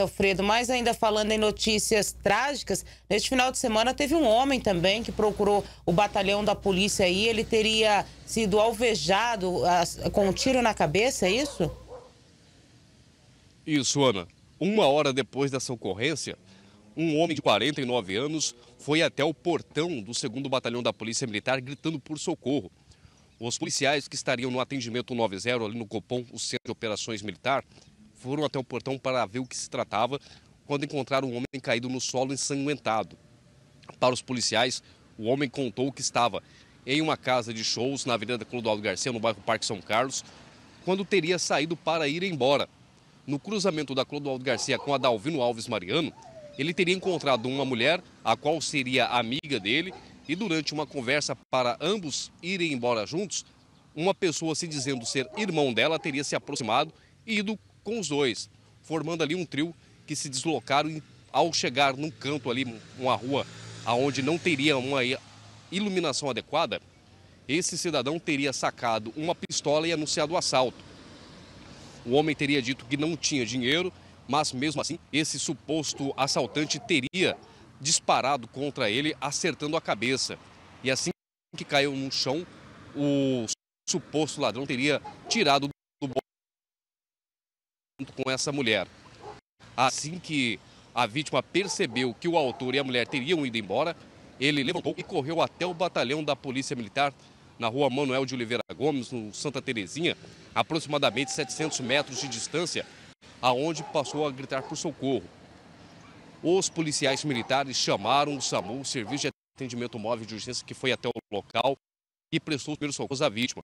Alfredo, mas ainda falando em notícias trágicas, neste final de semana teve um homem também que procurou o batalhão da polícia aí, ele teria sido alvejado com um tiro na cabeça, é isso? Isso, Ana. Uma hora depois dessa ocorrência, um homem de 49 anos foi até o portão do 2 Batalhão da Polícia Militar gritando por socorro. Os policiais que estariam no atendimento 90 ali no Copom, o Centro de Operações Militar, foram até o portão para ver o que se tratava, quando encontraram um homem caído no solo ensanguentado. Para os policiais, o homem contou que estava em uma casa de shows na Avenida Clodoaldo Garcia, no bairro Parque São Carlos, quando teria saído para ir embora. No cruzamento da Clodoaldo Garcia com a Dalvino Alves Mariano, ele teria encontrado uma mulher, a qual seria amiga dele, e durante uma conversa para ambos irem embora juntos, uma pessoa se dizendo ser irmão dela teria se aproximado e ido com os dois, formando ali um trio que se deslocaram ao chegar num canto ali, uma rua aonde não teria uma iluminação adequada, esse cidadão teria sacado uma pistola e anunciado o assalto. O homem teria dito que não tinha dinheiro, mas mesmo assim, esse suposto assaltante teria disparado contra ele, acertando a cabeça. E assim que caiu no chão, o suposto ladrão teria tirado com essa mulher. Assim que a vítima percebeu que o autor e a mulher teriam ido embora, ele levantou e correu até o batalhão da Polícia Militar na rua Manuel de Oliveira Gomes, no Santa Terezinha, aproximadamente 700 metros de distância, aonde passou a gritar por socorro. Os policiais militares chamaram o SAMU, o Serviço de Atendimento Móvel de Urgência, que foi até o local e prestou os primeiros socorros à vítima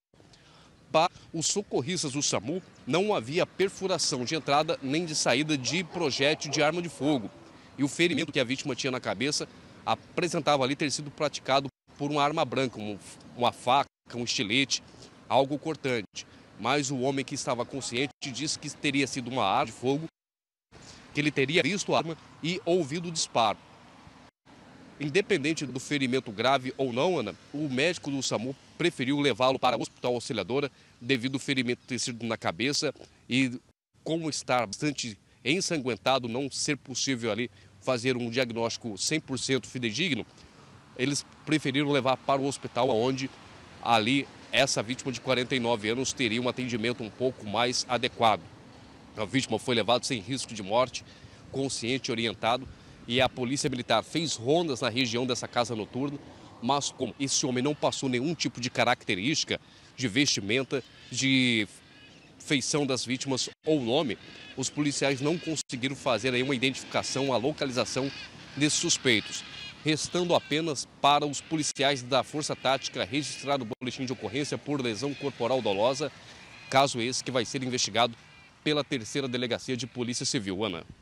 os socorristas do SAMU, não havia perfuração de entrada nem de saída de projétil de arma de fogo. E o ferimento que a vítima tinha na cabeça apresentava ali ter sido praticado por uma arma branca, uma faca, um estilete, algo cortante. Mas o homem que estava consciente disse que teria sido uma arma de fogo, que ele teria visto a arma e ouvido o disparo. Independente do ferimento grave ou não, Ana, o médico do SAMU preferiu levá-lo para o hospital auxiliadora devido ao ferimento ter sido na cabeça e como está bastante ensanguentado, não ser possível ali fazer um diagnóstico 100% fidedigno, eles preferiram levar para o hospital onde ali essa vítima de 49 anos teria um atendimento um pouco mais adequado. A vítima foi levada sem risco de morte, consciente e orientado, e a polícia militar fez rondas na região dessa casa noturna, mas como esse homem não passou nenhum tipo de característica de vestimenta, de feição das vítimas ou nome, os policiais não conseguiram fazer aí uma identificação, a localização desses suspeitos, restando apenas para os policiais da Força Tática registrar o boletim de ocorrência por lesão corporal dolosa, caso esse que vai ser investigado pela terceira delegacia de Polícia Civil, Ana.